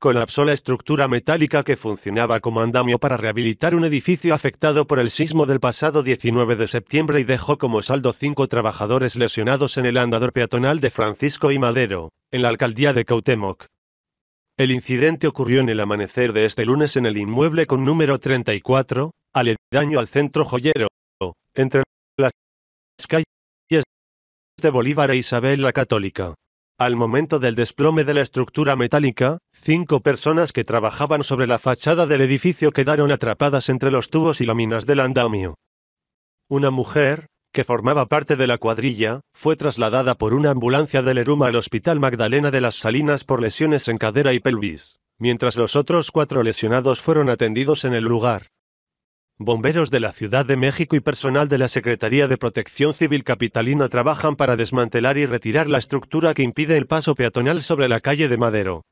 colapsó la estructura metálica que funcionaba como andamio para rehabilitar un edificio afectado por el sismo del pasado 19 de septiembre y dejó como saldo cinco trabajadores lesionados en el andador peatonal de Francisco y Madero, en la alcaldía de Cautemoc. El incidente ocurrió en el amanecer de este lunes en el inmueble con número 34, aledaño al centro joyero, entre las calles de Bolívar e Isabel la Católica. Al momento del desplome de la estructura metálica, cinco personas que trabajaban sobre la fachada del edificio quedaron atrapadas entre los tubos y láminas del andamio. Una mujer, que formaba parte de la cuadrilla, fue trasladada por una ambulancia del Eruma al Hospital Magdalena de las Salinas por lesiones en cadera y pelvis, mientras los otros cuatro lesionados fueron atendidos en el lugar. Bomberos de la Ciudad de México y personal de la Secretaría de Protección Civil Capitalina trabajan para desmantelar y retirar la estructura que impide el paso peatonal sobre la calle de Madero.